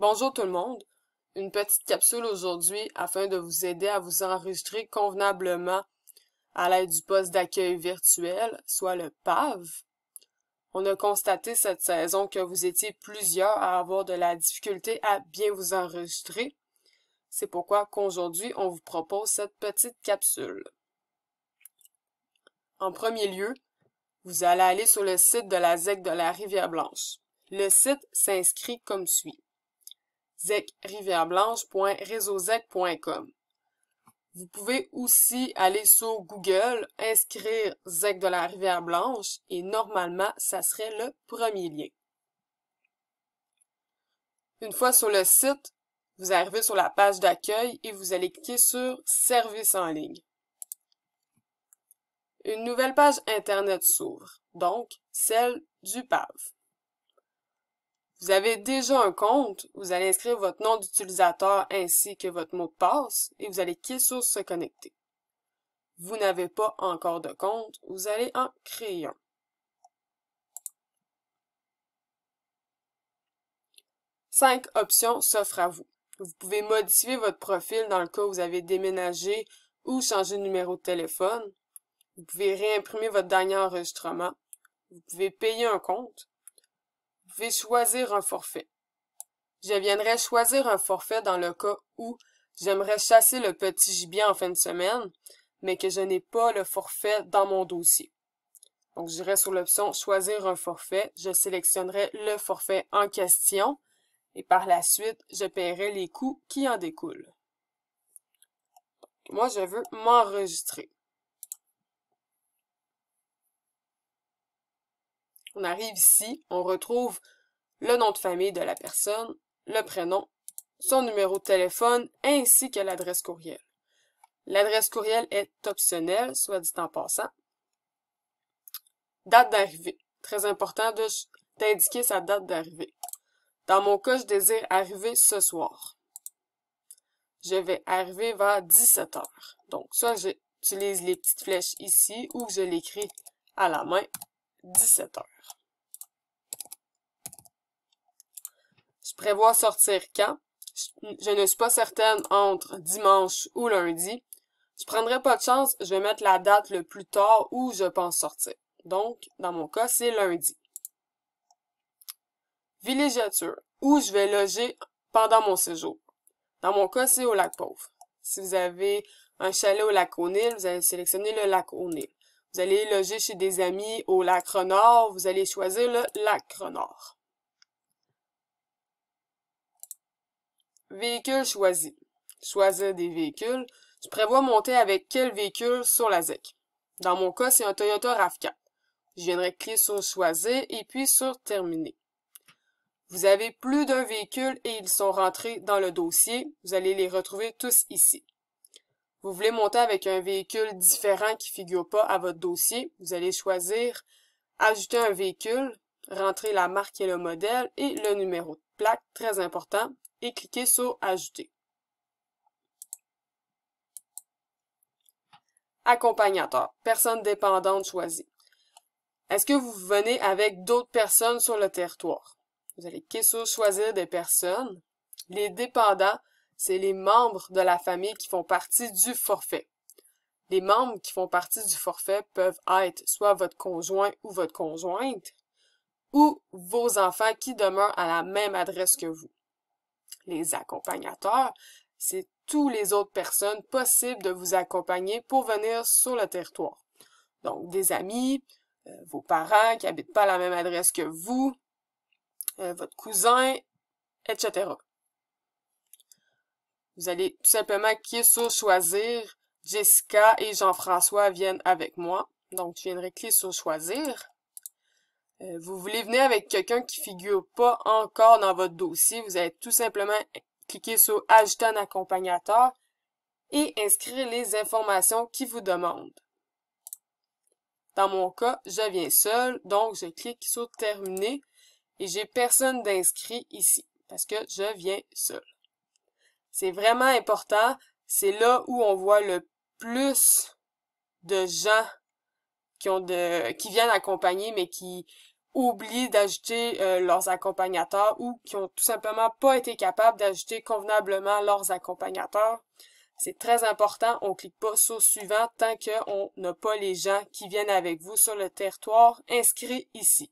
Bonjour tout le monde. Une petite capsule aujourd'hui afin de vous aider à vous enregistrer convenablement à l'aide du poste d'accueil virtuel, soit le PAV. On a constaté cette saison que vous étiez plusieurs à avoir de la difficulté à bien vous enregistrer. C'est pourquoi qu'aujourd'hui, on vous propose cette petite capsule. En premier lieu, vous allez aller sur le site de la ZEC de la Rivière-Blanche. Le site s'inscrit comme suit. Vous pouvez aussi aller sur Google, inscrire ZEC de la Rivière Blanche et normalement, ça serait le premier lien. Une fois sur le site, vous arrivez sur la page d'accueil et vous allez cliquer sur Services en ligne. Une nouvelle page Internet s'ouvre, donc celle du PAV. Vous avez déjà un compte, vous allez inscrire votre nom d'utilisateur ainsi que votre mot de passe et vous allez cliquer sur se connecter. Vous n'avez pas encore de compte, vous allez en créer un. Cinq options s'offrent à vous. Vous pouvez modifier votre profil dans le cas où vous avez déménagé ou changé de numéro de téléphone. Vous pouvez réimprimer votre dernier enregistrement. Vous pouvez payer un compte. Je choisir un forfait. Je viendrai choisir un forfait dans le cas où j'aimerais chasser le petit gibier en fin de semaine, mais que je n'ai pas le forfait dans mon dossier. Donc, j'irai sur l'option Choisir un forfait. Je sélectionnerai le forfait en question et par la suite, je paierai les coûts qui en découlent. Moi, je veux m'enregistrer. On arrive ici, on retrouve le nom de famille de la personne, le prénom, son numéro de téléphone ainsi que l'adresse courriel. L'adresse courriel est optionnelle, soit dit en passant. Date d'arrivée. Très important d'indiquer sa date d'arrivée. Dans mon cas, je désire arriver ce soir. Je vais arriver vers 17 heures. Donc, soit j'utilise les petites flèches ici ou je l'écris à la main 17 heures. Je prévois sortir quand? Je ne suis pas certaine entre dimanche ou lundi. Je prendrai pas de chance, je vais mettre la date le plus tard où je pense sortir. Donc, dans mon cas, c'est lundi. Villégiature, où je vais loger pendant mon séjour. Dans mon cas, c'est au lac Pauvre. Si vous avez un chalet au lac O'Neill, vous allez sélectionner le lac O'Neill. Vous allez loger chez des amis au lac Renard, vous allez choisir le lac Renard. Véhicule choisi. Choisir des véhicules. Je prévois monter avec quel véhicule sur la ZEC. Dans mon cas, c'est un Toyota RAV4. Je viendrai cliquer sur Choisir et puis sur Terminer. Vous avez plus d'un véhicule et ils sont rentrés dans le dossier. Vous allez les retrouver tous ici. Vous voulez monter avec un véhicule différent qui figure pas à votre dossier. Vous allez choisir Ajouter un véhicule, rentrer la marque et le modèle et le numéro plaque, très important, et cliquez sur Ajouter. Accompagnateur, personne dépendante choisie. Est-ce que vous venez avec d'autres personnes sur le territoire? Vous allez cliquer sur Choisir des personnes. Les dépendants, c'est les membres de la famille qui font partie du forfait. Les membres qui font partie du forfait peuvent être soit votre conjoint ou votre conjointe, ou vos enfants qui demeurent à la même adresse que vous. Les accompagnateurs, c'est toutes les autres personnes possibles de vous accompagner pour venir sur le territoire. Donc, des amis, euh, vos parents qui habitent pas à la même adresse que vous, euh, votre cousin, etc. Vous allez tout simplement cliquer sur Choisir. Jessica et Jean-François viennent avec moi. Donc, je viendrai cliquer sur Choisir. Euh, vous voulez venir avec quelqu'un qui figure pas encore dans votre dossier, vous allez tout simplement cliquer sur Ajouter un accompagnateur et inscrire les informations qui vous demandent. Dans mon cas, je viens seul, donc je clique sur Terminer et j'ai personne d'inscrit ici parce que je viens seul. C'est vraiment important. C'est là où on voit le plus de gens qui ont de qui viennent accompagner mais qui oublié d'ajouter euh, leurs accompagnateurs ou qui ont tout simplement pas été capables d'ajouter convenablement leurs accompagnateurs. C'est très important, on clique pas sur suivant tant qu'on n'a pas les gens qui viennent avec vous sur le territoire inscrit ici.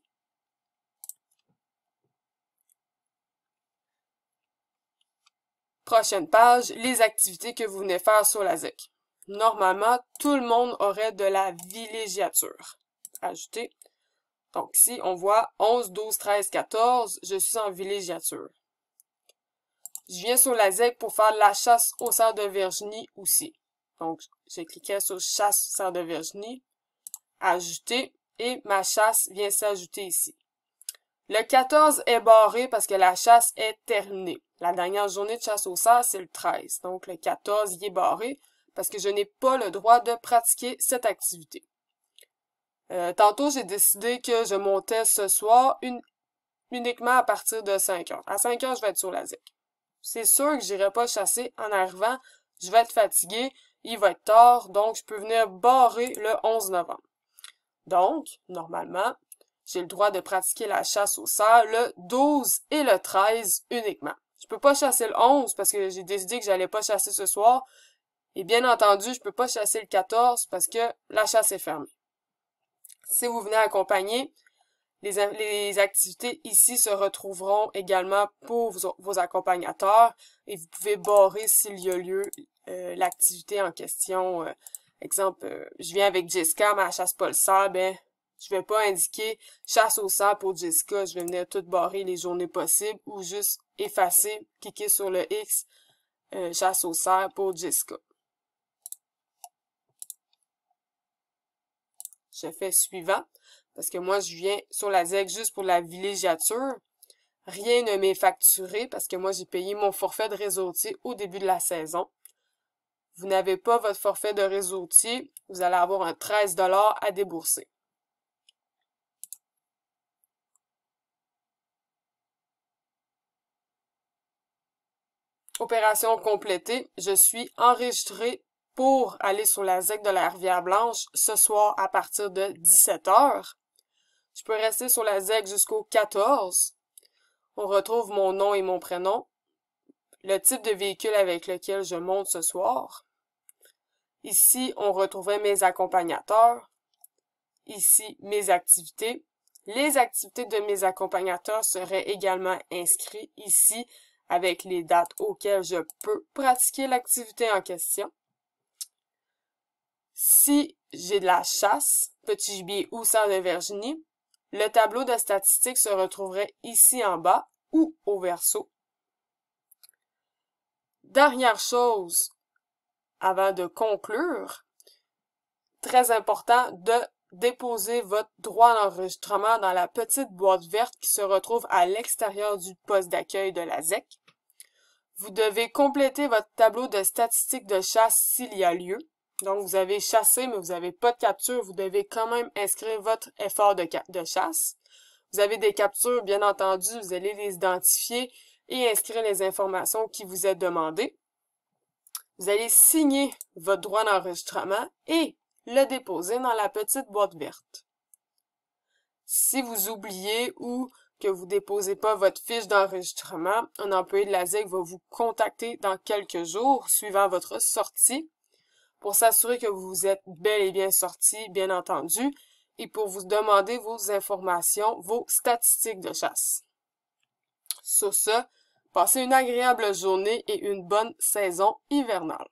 Prochaine page, les activités que vous venez faire sur la ZEC. Normalement, tout le monde aurait de la villégiature. Ajouter. Donc ici, on voit 11, 12, 13, 14, je suis en villégiature. Je viens sur la ZEC pour faire la chasse au cerf de Virginie aussi. Donc, je cliquais sur chasse au cerf de Virginie, ajouter, et ma chasse vient s'ajouter ici. Le 14 est barré parce que la chasse est terminée. La dernière journée de chasse au cerf, c'est le 13. Donc, le 14 y est barré parce que je n'ai pas le droit de pratiquer cette activité. Euh, tantôt, j'ai décidé que je montais ce soir uniquement à partir de 5 heures. À 5 heures, je vais être sur la ZIC. C'est sûr que j'irai pas chasser en arrivant. Je vais être fatigué. Il va être tard, donc je peux venir barrer le 11 novembre. Donc, normalement, j'ai le droit de pratiquer la chasse au sol le 12 et le 13 uniquement. Je peux pas chasser le 11 parce que j'ai décidé que j'allais pas chasser ce soir. Et bien entendu, je peux pas chasser le 14 parce que la chasse est fermée. Si vous venez accompagner, les, les, activités ici se retrouveront également pour vos, accompagnateurs et vous pouvez barrer s'il y a lieu euh, l'activité en question. Euh, exemple, euh, je viens avec Jessica, mais elle chasse pas le ben, je vais pas indiquer chasse au sang pour Jessica. Je vais venir tout barrer les journées possibles ou juste effacer, cliquer sur le X, chasse au sang pour Jessica. Je fait suivant, parce que moi, je viens sur la ZEC juste pour la villégiature. Rien ne m'est facturé parce que moi, j'ai payé mon forfait de réseautier au début de la saison. Vous n'avez pas votre forfait de réseautier, vous allez avoir un 13 à débourser. Opération complétée, je suis enregistré pour aller sur la ZEC de la Rivière Blanche ce soir à partir de 17h. Je peux rester sur la ZEC jusqu'au 14. On retrouve mon nom et mon prénom, le type de véhicule avec lequel je monte ce soir. Ici, on retrouverait mes accompagnateurs. Ici, mes activités. Les activités de mes accompagnateurs seraient également inscrites ici avec les dates auxquelles je peux pratiquer l'activité en question. Si j'ai de la chasse, petit gibier ou sang de Virginie, le tableau de statistiques se retrouverait ici en bas ou au verso. Dernière chose, avant de conclure, très important de déposer votre droit d'enregistrement dans la petite boîte verte qui se retrouve à l'extérieur du poste d'accueil de la ZEC. Vous devez compléter votre tableau de statistiques de chasse s'il y a lieu. Donc, vous avez chassé, mais vous n'avez pas de capture. Vous devez quand même inscrire votre effort de, chasse. Vous avez des captures, bien entendu. Vous allez les identifier et inscrire les informations qui vous est demandées. Vous allez signer votre droit d'enregistrement et le déposer dans la petite boîte verte. Si vous oubliez ou que vous ne déposez pas votre fiche d'enregistrement, un employé de la ZEC va vous contacter dans quelques jours suivant votre sortie pour s'assurer que vous êtes bel et bien sorti, bien entendu, et pour vous demander vos informations, vos statistiques de chasse. Sur ce, passez une agréable journée et une bonne saison hivernale.